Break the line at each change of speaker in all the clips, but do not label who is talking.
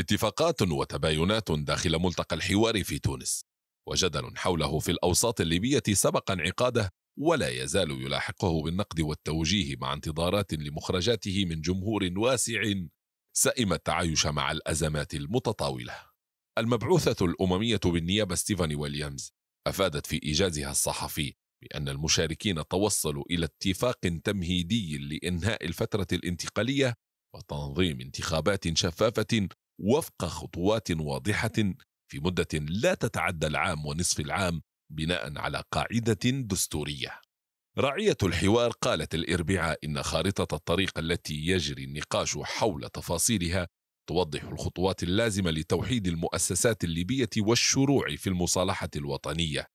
اتفاقات وتباينات داخل ملتقى الحوار في تونس وجدل حوله في الأوساط الليبية سبق انعقاده ولا يزال يلاحقه بالنقد والتوجيه مع انتظارات لمخرجاته من جمهور واسع سئم التعايش مع الأزمات المتطاولة المبعوثة الأممية بالنيابة ستيفاني ويليامز أفادت في إيجازها الصحفي بأن المشاركين توصلوا إلى اتفاق تمهيدي لإنهاء الفترة الانتقالية وتنظيم انتخابات شفافة وفق خطوات واضحة في مدة لا تتعدى العام ونصف العام بناء على قاعدة دستورية. راعية الحوار قالت الإربعاء إن خارطة الطريق التي يجري النقاش حول تفاصيلها توضح الخطوات اللازمة لتوحيد المؤسسات الليبية والشروع في المصالحة الوطنية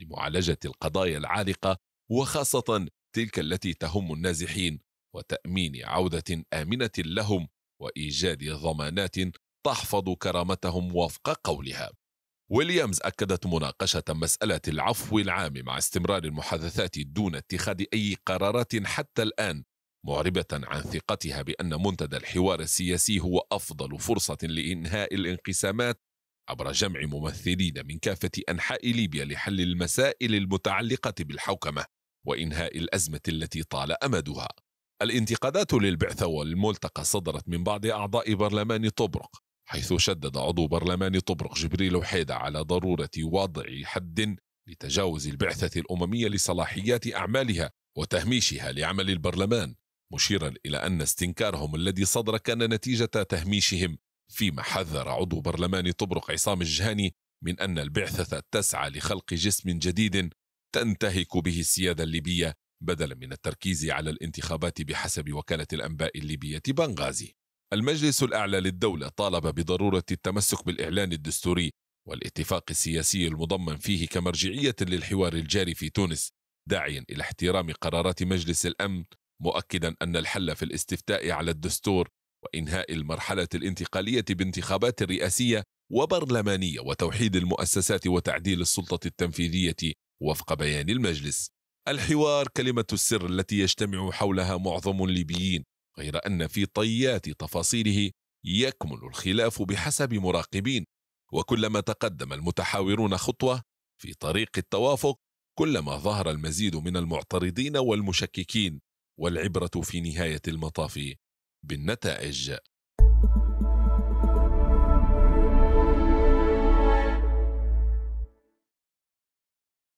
لمعالجة القضايا العالقة وخاصة تلك التي تهم النازحين وتأمين عودة آمنة لهم وإيجاد ضمانات تحفظ كرامتهم وفق قولها ويليامز أكدت مناقشة مسألة العفو العام مع استمرار المحادثات دون اتخاذ أي قرارات حتى الآن معربة عن ثقتها بأن منتدى الحوار السياسي هو أفضل فرصة لإنهاء الانقسامات عبر جمع ممثلين من كافة أنحاء ليبيا لحل المسائل المتعلقة بالحوكمة وإنهاء الأزمة التي طال أمدها الانتقادات للبعثة والملتقى صدرت من بعض أعضاء برلمان طبرق حيث شدد عضو برلمان طبرق جبريل وحيدة على ضرورة وضع حد لتجاوز البعثة الأممية لصلاحيات أعمالها وتهميشها لعمل البرلمان مشيرا إلى أن استنكارهم الذي صدر كان نتيجة تهميشهم فيما حذر عضو برلمان طبرق عصام الجهاني من أن البعثة تسعى لخلق جسم جديد تنتهك به السيادة الليبية بدلا من التركيز على الانتخابات بحسب وكالة الأنباء الليبية بنغازي المجلس الأعلى للدولة طالب بضرورة التمسك بالإعلان الدستوري والاتفاق السياسي المضمن فيه كمرجعية للحوار الجاري في تونس داعيا إلى احترام قرارات مجلس الأمن مؤكدا أن الحل في الاستفتاء على الدستور وإنهاء المرحلة الانتقالية بانتخابات رئاسية وبرلمانية وتوحيد المؤسسات وتعديل السلطة التنفيذية وفق بيان المجلس الحوار كلمة السر التي يجتمع حولها معظم الليبيين غير أن في طيات تفاصيله يكمن الخلاف بحسب مراقبين وكلما تقدم المتحاورون خطوة في طريق التوافق كلما ظهر المزيد من المعترضين والمشككين والعبرة في نهاية المطاف بالنتائج